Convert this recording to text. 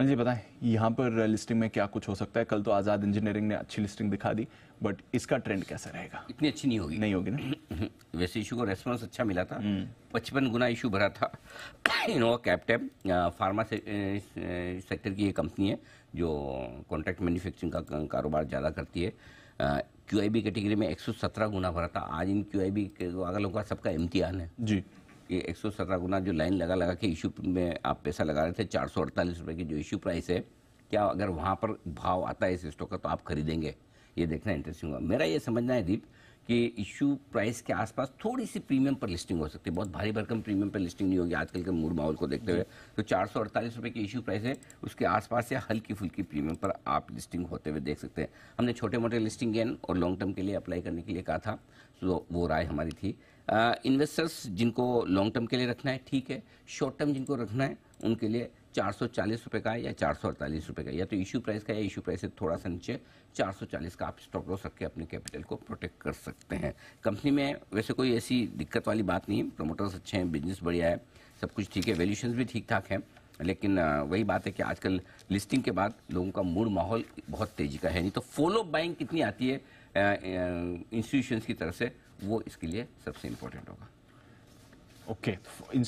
अनिल हाँ जी बताएं यहाँ पर लिस्टिंग में क्या कुछ हो सकता है कल तो आज़ाद इंजीनियरिंग ने अच्छी लिस्टिंग दिखा दी बट इसका ट्रेंड कैसा रहेगा इतनी अच्छी नहीं होगी नहीं होगी ना वैसे इशू को रेस्पॉन्स अच्छा मिला था हम्म। पचपन गुना इशू भरा था इनोवा कैप्टेप फार्मा से, सेक्टर की ये कंपनी है जो कॉन्ट्रैक्ट मैन्युफैक्चरिंग का कारोबार ज़्यादा करती है क्यू कैटेगरी में सत्रह गुना भरा था आज इन क्यू आई बी वालों का सबका इम्तिहान है जी ये एक सौ सत्रह गुना जो लाइन लगा लगा के इशू में आप पैसा लगा रहे थे चार सौ अड़तालीस रुपये की जो इशू प्राइस है क्या अगर वहाँ पर भाव आता है इस स्टॉक का तो आप खरीदेंगे ये देखना इंटरेस्टिंग होगा मेरा ये समझना है दीप कि इश्यू प्राइस के आसपास थोड़ी सी प्रीमियम पर लिस्टिंग हो सकती है बहुत भारी भरकम प्रीमियम पर लिस्टिंग नहीं होगी आजकल के मूड माहौल को देखते हुए तो चार सौ अड़तालीस रुपये की इशू प्राइस है उसके आसपास या हल्की फुल्की प्रीमियम पर आप लिस्टिंग होते हुए देख सकते हैं हमने छोटे मोटे लिस्टिंग गेन और लॉन्ग टर्म के लिए अप्लाई करने के लिए कहा था तो वो राय हमारी थी इन्वेस्टर्स जिनको लॉन्ग टर्म के लिए रखना है ठीक है शॉर्ट टर्म जिनको रखना है उनके लिए चार सौ का है या चार सौ अड़तालीस का या तो इशू प्राइस का या इशू प्राइस से थोड़ा सा नीचे चार का आप स्टॉप लॉस रख के अपने कैपिटल को प्रोटेक्ट कर सकते हैं कंपनी में वैसे कोई ऐसी दिक्कत वाली बात नहीं है प्रमोटर्स अच्छे हैं बिजनेस बढ़िया है सब कुछ ठीक है वैल्यूशन भी ठीक ठाक है लेकिन वही बात है कि आजकल लिस्टिंग के बाद लोगों का मूड माहौल बहुत तेजी का है नहीं तो फॉलो बाइंग कितनी आती है इंस्टीट्यूशंस की तरफ से वो इसके लिए सबसे इम्पोर्टेंट होगा ओके okay. तो